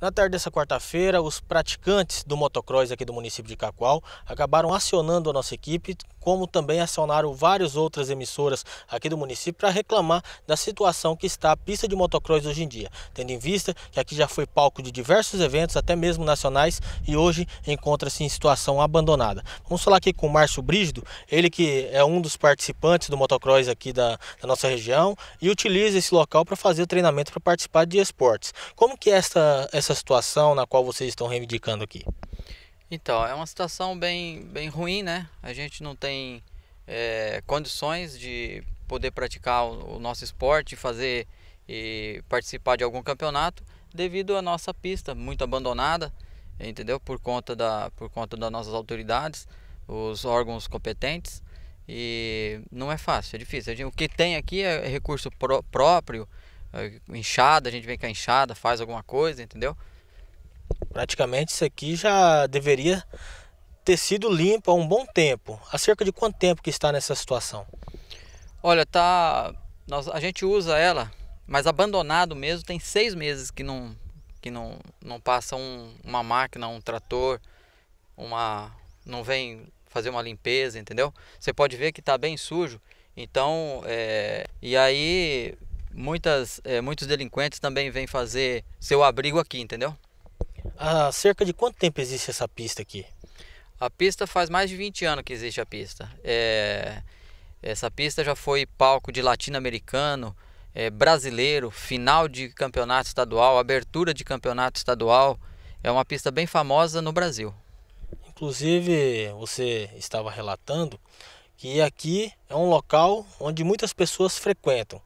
Na tarde dessa quarta-feira, os praticantes do motocross aqui do município de Cacoal acabaram acionando a nossa equipe, como também acionaram várias outras emissoras aqui do município para reclamar da situação que está a pista de motocross hoje em dia, tendo em vista que aqui já foi palco de diversos eventos, até mesmo nacionais, e hoje encontra-se em situação abandonada. Vamos falar aqui com o Márcio Brígido, ele que é um dos participantes do motocross aqui da, da nossa região e utiliza esse local para fazer o treinamento para participar de esportes. Como que é essa, essa essa situação na qual vocês estão reivindicando aqui? Então, é uma situação bem, bem ruim, né? A gente não tem é, condições de poder praticar o, o nosso esporte, fazer e participar de algum campeonato devido à nossa pista muito abandonada, entendeu? Por conta da por conta das nossas autoridades, os órgãos competentes e não é fácil, é difícil. O que tem aqui é recurso pró próprio, enxada, a gente vem com a enxada, faz alguma coisa, entendeu? Praticamente isso aqui já deveria ter sido limpo há um bom tempo. Há cerca de quanto tempo que está nessa situação? Olha, tá. Nós, a gente usa ela, mas abandonado mesmo, tem seis meses que não, que não, não passa um, uma máquina, um trator, uma. não vem fazer uma limpeza, entendeu? Você pode ver que está bem sujo. Então, é, e aí muitas, é, muitos delinquentes também vêm fazer seu abrigo aqui, entendeu? Há cerca de quanto tempo existe essa pista aqui? A pista faz mais de 20 anos que existe a pista. É, essa pista já foi palco de latino-americano, é, brasileiro, final de campeonato estadual, abertura de campeonato estadual. É uma pista bem famosa no Brasil. Inclusive, você estava relatando que aqui é um local onde muitas pessoas frequentam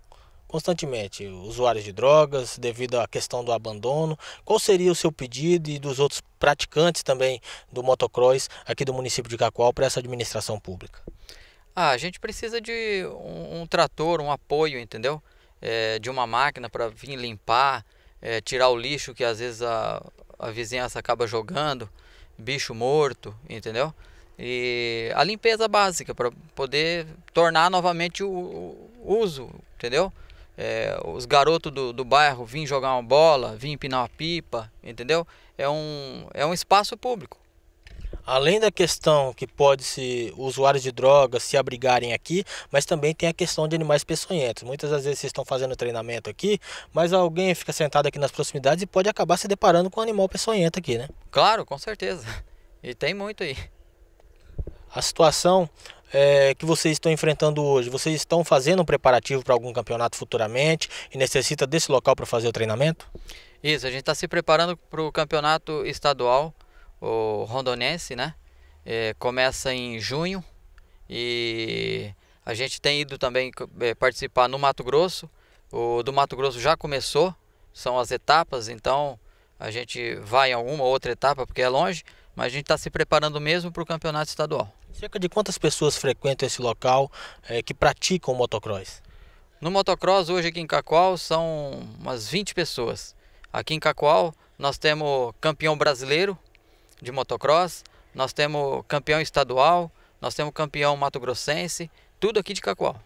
constantemente usuários de drogas devido à questão do abandono. Qual seria o seu pedido e dos outros praticantes também do motocross aqui do município de Cacoal para essa administração pública? Ah, a gente precisa de um, um trator, um apoio, entendeu? É, de uma máquina para vir limpar, é, tirar o lixo que às vezes a, a vizinhança acaba jogando, bicho morto, entendeu? E a limpeza básica para poder tornar novamente o, o uso, entendeu? é, os garotos do, do bairro vêm jogar uma bola, vêm empinar uma pipa, entendeu? É um, é um espaço público. Além da questão que pode se usuários de drogas se abrigarem aqui, mas também tem a questão de animais peçonhentos. Muitas das vezes vocês estão fazendo treinamento aqui, mas alguém fica sentado aqui nas proximidades e pode acabar se deparando com um animal peçonhento aqui, né? Claro, com certeza. E tem muito aí. A situação é, que vocês estão enfrentando hoje? Vocês estão fazendo um preparativo para algum campeonato futuramente e necessita desse local para fazer o treinamento? Isso, a gente está se preparando para o campeonato estadual, o rondonense, né? É, começa em junho e a gente tem ido também é, participar no Mato Grosso. O do Mato Grosso já começou, são as etapas, então a gente vai em alguma outra etapa porque é longe, mas a gente está se preparando mesmo para o campeonato estadual. Cerca de quantas pessoas frequentam esse local é, que praticam motocross? No motocross, hoje aqui em Cacoal, são umas 20 pessoas. Aqui em Cacoal, nós temos campeão brasileiro de motocross, nós temos campeão estadual, nós temos campeão mato-grossense, tudo aqui de Cacoal.